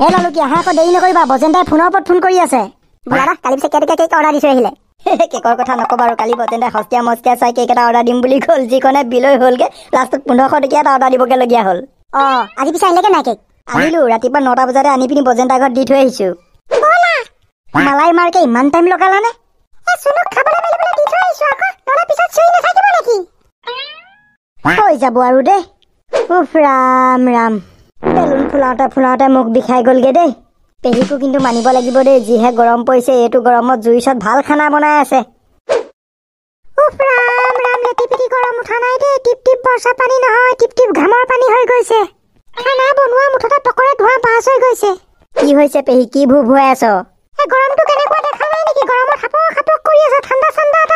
হে লালু কি আহা আকৌ দেৰি নকৰিবা বজেন্দাই ফোনৰ ওপৰত ফোন কৰি আছে বোলা কালি পিছে কেইটা কেক অৰ্ডাৰ দিছোঁ আহিলে কেকৰ কথা নক'বা আৰু কালি বজেন্দাই সস্তীয়া মস্তীয়া চাই কেক এটা অৰ্ডাৰ দিম বুলি ক'ল যিখনে বিলৈ হ'লগে লাষ্টত পোন্ধৰশ টকীয়া এটা অৰ্ডাৰ দিবগৈ লগীয়া হ'ল অ আজি পিছে আনিলেগে নাই কেক আনিলো ৰাতিপুৱা নটা বজাতে আনি পিনি বজেন্দাৰ ঘৰত দি থৈ আহিছো মালাই মাৰকে ইমান টাইম লগালা নে হৈ যাব আৰু দেই ৰাম ৰাম ফুলাওঁতে লোন ফুলাওঁতে ফুলাওঁতে মুখ বিষাই গ'লগৈ দেই পেহীকো কিন্তু মানিব লাগিব দেই যিহে গৰম পৰিছে এইটো গৰমত জুইৰ ওচৰত ভাল খানা বনাই আছে ঠাণ্ডা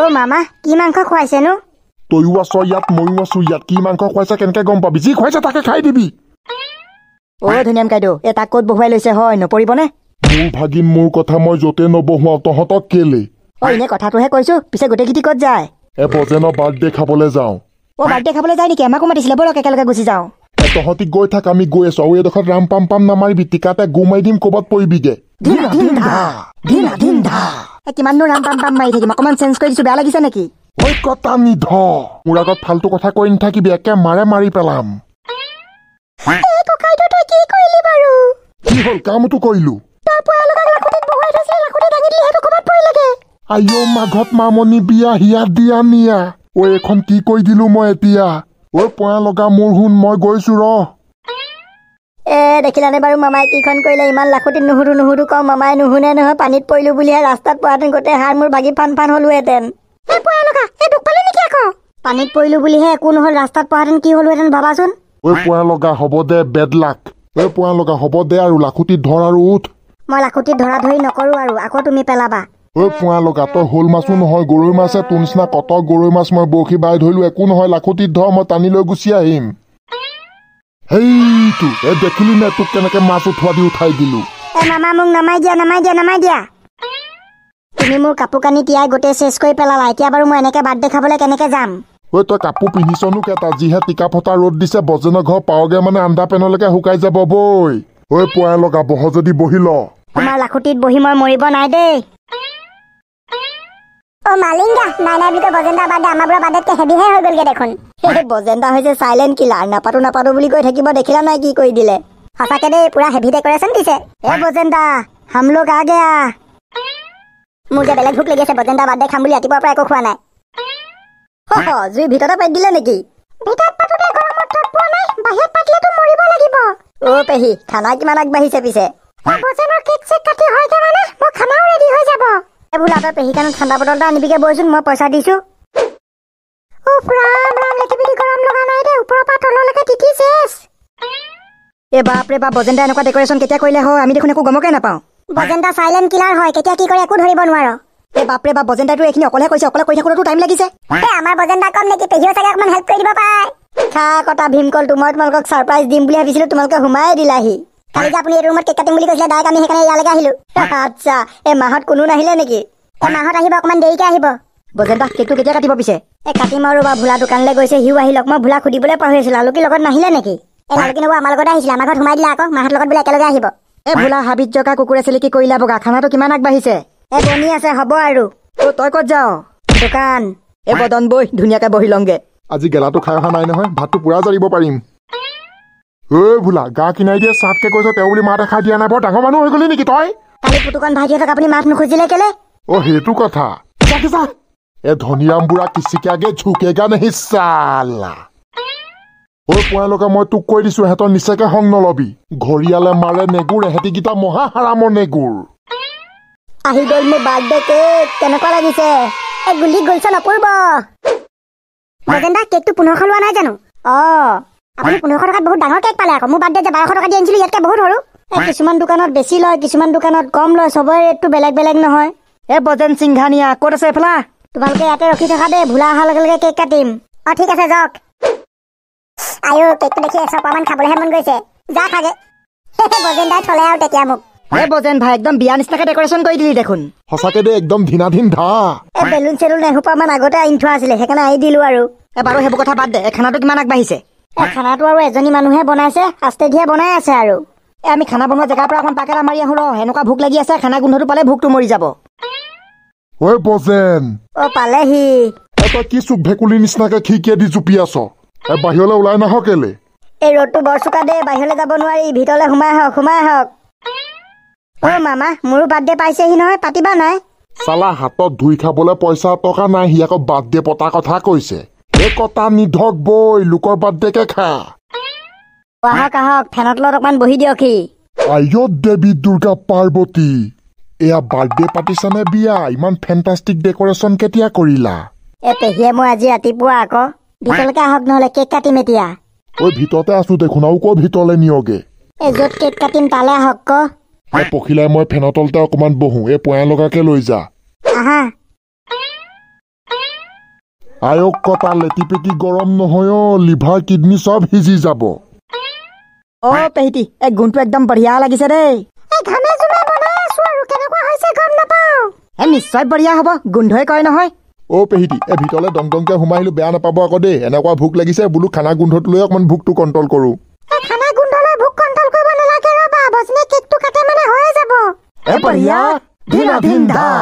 অ' মামা কি মাংস খুৱাইছেনো তয়ো আছ ইয়াত ময়ো আছো ইয়াত কি মাংস খুৱাইছে কেনেকে গম পাবি যি খুৱাইছে তাকে খাই দিবি অ' ধুনীয়াম কাইদেউ এটা ক'ত বহুৱাই লৈছে হয় নপৰিবনে মোৰ ভাগিন মোৰ কথা মই য'তে নবহুৱাও তহঁতক কেলে এনে কথাটোহে কৈছো পিছে গোটেইখিনি ক'ত যায় এ বজেনৰ বাৰ্থডে খাবলৈ যাওঁ অ' বাৰ্থডে খাবলৈ যায় নেকি আমাকো মাতিছিলে ব'লক একেলগে গুচি যাওঁ তহঁতি গৈ থাক আমি গৈ আছো আৰু এইডোখৰত ৰাম পাম পাম নামাৰিবি টিকাতে গো মাৰি দিম কবাত পৰিবিগে কিমাননো ৰাম পাম পাম মাৰি থাকিম অকণমান চেঞ্জ কৰি দিছো বেয়া লাগিছে নেকি মোৰ আগত ফালতু কথা কৈ নাথাকিবি একে মাৰে মাৰি পেলাম কি হল কামতো কৰিলো মাঘত মামনি বিয়া হিয়া দিয়া নিয়া ঐ এখন কি কৈ দিলো মই এতিয়া ঐ পোৱা লগা মোৰ শুন মই গৈছো ৰ দেখিলানে বাৰু মামাই কিখন কৰিলে ইমান লাখতি নুশুধো নুশুধো কওঁ মামাই নুশুনে নহয় পানীত পৰিলো বুলিহে ৰাস্তাত পৰাহেঁতেন গোটেই হাড় মোৰ ভাগি ফান ফান হলোহেঁতেন পানীত পৰিলো বুলিহে একো নহয় ৰাস্তাত পৰাহেঁতেন কি হলোহেঁতেন ভাবাচোন গৰৈ মাছে গৰৈ মাছ মই বৰশী বাই ধৰিলো একো নহয় লাখুটিত ধৰ মই গুচি আহিম সেইটো দেখিলি নে তোক কেনেকে মাছ উঠোৱা দি উঠাই দিলো মামা মোক নমাই দিয়া নমাই দিয়া নমাই দিয়া তুমি মোৰ কাপোৰ কানি তিয়াই গোটেই চেচ কৰি পেলালা এতিয়া বাৰু মই এনেকে বাৰ্থডে খাবলৈ কেনেকে যাম ঐ তই কাপোৰ পিন্ধিছনো কেইটা যিহে টিকা ফটা ৰ'দ দিছে বজেন ঘৰ পাওঁগে মানে আন্ধা পেনলৈকে শুকাই যাব বৈ ঐ পুৱাই লগা বহ যদি বহি ল তোমাৰ লাখুটিত বহি মই মৰিব নাই দেই মালিঙ্গা মাইনাৰ ভিতৰত বজেন্দা বাদে আমাৰ বোৰৰ বাদতকৈ হেভিহে হৈ গ'লগৈ দেখোন সেই বজেন্দা হৈছে চাইলেণ্ট কিলাৰ নাপাতো নাপাতো বুলি কৈ থাকিব দেখিলা নাই কি কৰি দিলে সঁচাকে দেই পুৰা হেভি ডেকৰেশ্যন দিছে এ বজেন্দা হামলোক আ গেয়া মোৰ যে বেলেগ ভোক লাগি আছে বজেন্দা বাদে খাম বুলি ৰাতিপুৱাৰ পৰা একো খোৱা নাই জুই ভিতৰতে পাতি দিলে নেকি অ পেহী খানা কিমান আগবাঢ়িছে পিছে কেক চেক কাটি হৈ যাবানে মই খানাও ৰেডি হৈ যাব ভুল আদত সেইকাৰণে ঠাণ্ডা বটল এটা আনিবিগে বৈছোঁ মই পইচা দিছোঁ তোমালোকক সাৰপ্ৰাইজ দিম বুলি ভাবিছিলো তোমালোকে সোমাই দিলাহি কালি আপুনি এই ৰুমত কেক কাটিম বুলি কৈছিলে ডাইক আমি সেইকাৰণে ইয়ালৈকে আহিলো আচ্ছা এই মাহত কোনো নাহিলে নেকি এই মাহত আহিব অকমান দেৰিকে আহিব বজেন্দা কেকটো কেতিয়া কাটিব পিছে এই কাটিম আৰু বা ভোলা দোকানলৈ গৈছে সিও আহি লওক মই ভোলা সুধিবলৈ পাহৰিছিলোঁ আলুকীৰ লগত নাহিলে নেকি এই আলুকী নবৌ আমাৰ লগতে আহিছিলে আমাৰ ঘৰত সোমাই দিলে আকৌ মাহঁত লগত বোলে একেলগে আহিব এই ভোলা হাবিত জকা কুকুৰে চেলেকি কৰিলা বগা খানাটো কিমান আগবাঢ়িছে এ বনি আছে হ'ব আৰু অ তই ক'ত যাও দোকান এ বদন বৈ ধুনীয়াকৈ বহি লওঁগে আজি গেলাটো খাই অহা নাই নহয় ভাতটো পূৰা জাৰিব পাৰিম এই ভোলা গা কিনাই দিয়ে চাতকৈ কৈছ তেওঁ বুলি মাত এষাৰ দিয়া নাই বৰ ডাঙৰ মানুহ হৈ গলি নেকি তই কালি ফুটুকান ভাইটিহঁতক আপুনি মাত নুখুজিলে কেলে অ সেইটো কথা এ ধনিয়াম বুঢ়া কিচিকাগে ঝুকে গান হিচালা ঐ পোৱালৈকে মই তোক কৈ দিছো সিহঁতৰ নিচাকে সং নলবি ঘৰিয়ালে মাৰে নেগুৰ এহেঁতি গিতা মহা হাৰামৰ নেগুৰ আহি গল মোৰ বাৰ্থডে ডে কেক কেনেকুৱা লাগিছে এ গুলি গলছ নপৰিব মগেন দা কেকটো পোন্ধৰশ লোৱা নাই জানো অ আপুনি পোন্ধৰশ টকাত বহুত ডাঙৰ কেক পালে আকৌ মোৰ বাৰ্থডে যে বাৰশ টকা দি আনিছিলোঁ ইয়াতকৈ বহুত সৰু কিছুমান দোকানত বেছি লয় কিছুমান দোকানত কম লয় চবৰে ৰেটটো বেলেগ বেলেগ নহয় এ বজেন সিংঘানিয়া ক'ত আছে এফালা তোমালোকে ইয়াতে ৰখি থাকা দেই ভোলা অহাৰ লগে লগে কেক কাটিম অঁ ঠিক আছে যাওক আয়ো কেকটো দেখি এশ অকণমান খাবলৈহে মন গৈছে যা খাগে বজেন দাই থলে আৰু তেতিয়া মোক এ বজেন ভাই একদম বিয়া নিচিনাকে ডেকৰেশ্যন কৰি দিলি দেখোন সঁচাকৈ দেই একদম ধিনাধীন ধা এই বেলুন চেলুন এসোপামান আগতে আনি থোৱা আছিলে সেইকাৰণে আহি দিলোঁ আৰু এ বাৰু সেইবোৰ কথা বাদ দে এখানাটো কিমান আগবাঢ়িছে খানাটো আৰু এজনী মানুহে বনাইছে আস্তে ধীৰে বনাই আছে আৰু আমি খানা বনোৱা জেগাৰ পৰা অকণ পাকেটা মাৰি আহো ৰ সেনেকুৱা ভোক লাগি আছে খানা গোন্ধটো পালে ভোকটো মৰি যাব মামা মোৰো বাৰ্থডে পাইছেহি নহয় পাতিবা নাই চালা হাতত ধুই খাবলৈ পইচা টকা নাই সি আকৌ বাৰ্থডে পতা কথা কৈছে কটা নিধক বই লোকৰ বাৰ্থডেকে খা আহক আহক ফেনৰ তলত অকমান বহি দিয়কহি আয়ত দেৱী দুৰ্গা পাৰ্বতী এয়া বাৰ্থডে পাতিছানে বিয়া ইমান ফেণ্টাষ্টিক ডেকৰেশ্যন কেতিয়া কৰিলা এ পেহীয়ে মই আজি ৰাতিপুৱা আকৌ ভিতৰলৈকে আহক নহ'লে কেক কাটিম এতিয়া ঐ ভিতৰতে আছো দেখোন আৰু ক'ত ভিতৰলৈ নিয়গে এ য'ত কেক কাটিম তালৈ আহক আকৌ পখিলাই মই ফেনৰ তলতে অকণমান বহোঁ এই পয়া লগাকে লৈ যা আয়ক কটা লেটিপেকি গৰম নহয় লিভাৰ কিডনী চব সিজি যাব অ পেহিটি এই গোন্ধটো একদম বঢ়িয়া লাগিছে দেই নিশ্চয় বঢ়িয়া হব গোন্ধই কয় নহয় অ পেহিটি এই ভিতৰলৈ দংদংকে সোমাহিলো বেয়া নাপাব আকৌ দেই এনেকুৱা ভোক লাগিছে বোলো খানা গোন্ধটো লৈ অকমান ভোকটো কণ্ট্ৰল কৰো ধিনা ধিনা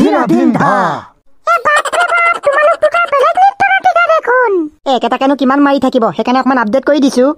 ধিনা ধিনা দেখোন এ কিমান মাৰি থাকিব সেইকাৰণে অকণমান আপডেট কৰি দিছোঁ